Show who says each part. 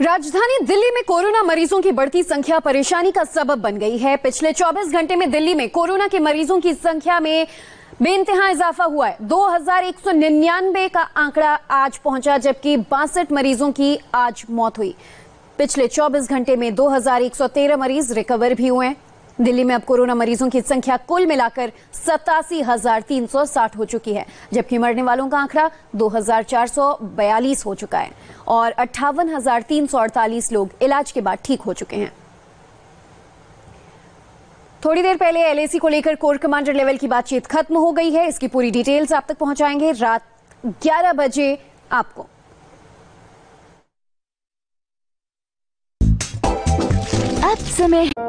Speaker 1: राजधानी दिल्ली में कोरोना मरीजों की बढ़ती संख्या परेशानी का सबब बन गई है पिछले 24 घंटे में दिल्ली में कोरोना के मरीजों की संख्या में बेनतहा इजाफा हुआ है निन्यानबे का आंकड़ा आज पहुंचा जबकि बासठ मरीजों की आज मौत हुई पिछले 24 घंटे में 2113 मरीज रिकवर भी हुए हैं दिल्ली में अब कोरोना मरीजों की संख्या कुल मिलाकर सतासी हजार तीन सौ साठ हो चुकी है जबकि मरने वालों का आंकड़ा दो हजार चार सौ बयालीस हो चुका है और अट्ठावन हजार तीन सौ अड़तालीस लोग इलाज के बाद ठीक हो चुके हैं थोड़ी देर पहले एलएसी को लेकर कोर कमांडर लेवल की बातचीत खत्म हो गई है इसकी पूरी डिटेल्स आप तक पहुंचाएंगे रात ग्यारह बजे आपको अब समय